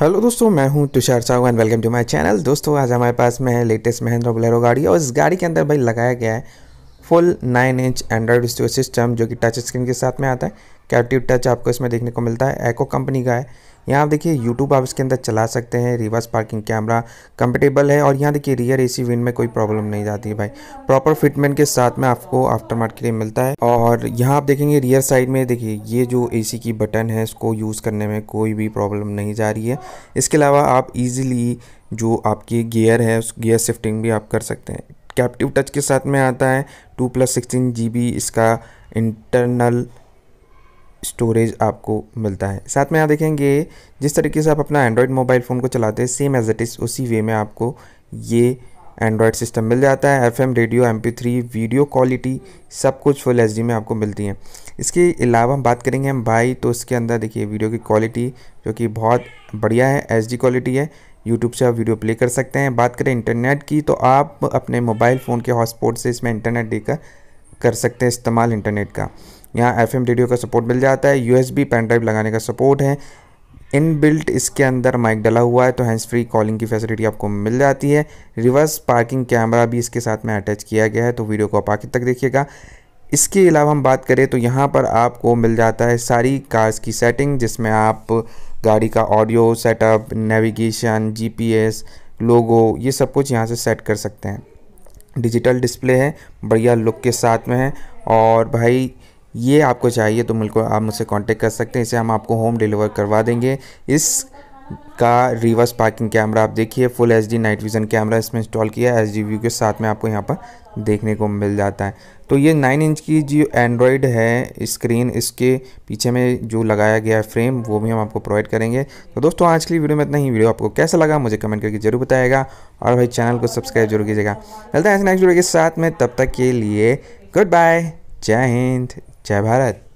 hello दोस्तों मैं हूं Tushar Sahu and welcome to my channel दोस्तों आज हमारे पास में है लेटेस्ट महिंद्रा बोलेरो गाड़ी और इस गाड़ी के अंदर भाई लगाया गया है full nine inch android store system जो कि टच स्क्रीन के साथ में आता है कैप्टिव टच आपको इसमें देखने को मिलता है एको कंपनी का है यहाँ आप देखिए यूट्यूब आप इसके अंदर चला सकते हैं रिवर्स पार्किंग कैमरा कंपेटेबल है और यहाँ देखिए रियर एसी विंड में कोई प्रॉब्लम नहीं जाती है भाई प्रॉपर फिटमेंट के साथ में आपको आफ्टर मार्केट लिए मिलता है और यहाँ आप देखेंगे रियर साइड में देखिए ये जो एसी की बटन है इसको यूज़ करने में कोई भी प्रॉब्लम नहीं जा रही है इसके अलावा आप ईजिली जो आपकी गियर है उस गियर शिफ्टिंग भी आप कर सकते हैं कैप्टिव टच के साथ में आता है two plus sixteen G B इसका इंटरनल स्टोरेज आपको मिलता है साथ में यहाँ देखेंगे जिस तरीके से आप अपना एंड्रॉयड मोबाइल फ़ोन को चलाते हैं सेम एज इट इज़ उसी वे में आपको ये एंड्रॉयड सिस्टम मिल जाता है F radio M video quality सब कुछ फुल एच में आपको मिलती है इसके अलावा हम बात करेंगे हम भाई तो इसके अंदर देखिए वीडियो की क्वालिटी जो कि बहुत बढ़िया है एच क्वालिटी है यूट्यूब से आप वीडियो प्ले कर सकते हैं बात करें इंटरनेट की तो आप अपने मोबाइल फ़ोन के हॉटस्पॉट से इसमें इंटरनेट देकर कर सकते हैं इस्तेमाल इंटरनेट का यहाँ एफ रेडियो का सपोर्ट मिल जाता है यू एस पेन ड्राइव लगाने का सपोर्ट है इनबिल्ट इसके अंदर माइक डला हुआ है तो हैंड्स फ्री कॉलिंग की फैसिलिटी आपको मिल जाती है रिवर्स पार्किंग कैमरा भी इसके साथ में अटैच किया गया है तो वीडियो को आप आखिर तक देखिएगा इसके अलावा हम बात करें तो यहाँ पर आपको मिल जाता है सारी कार्स की सेटिंग जिसमें आप गाड़ी का audio setup navigation G logo ये सब कुछ यहाँ से सेट कर सकते हैं डिजिटल डिस्प्ले है बढ़िया लुक के साथ में है और भाई ये आपको चाहिए तो बिल्कुल आप मुझसे कांटेक्ट कर सकते हैं इसे हम आपको होम डिलीवर करवा देंगे इस का रिवर्स पार्किंग कैमरा आप देखिए full HD night vision camera इसमें इंस्टॉल किया है एच व्यू के साथ में आपको यहाँ पर देखने को मिल जाता है तो ये नाइन इंच की जो एंड्रॉयड है स्क्रीन इसके पीछे में जो लगाया गया है फ्रेम वो भी हम आपको प्रोवाइड करेंगे तो दोस्तों आज के लिए वीडियो में इतना ही वीडियो आपको कैसा लगा मुझे कमेंट करके जरूर बताएगा और भाई चैनल को सब्सक्राइब जरूर कीजिएगा मिलता है नेक्स्ट वीडियो के साथ में तब तक के लिए गुड बाय जय हिंद जय भारत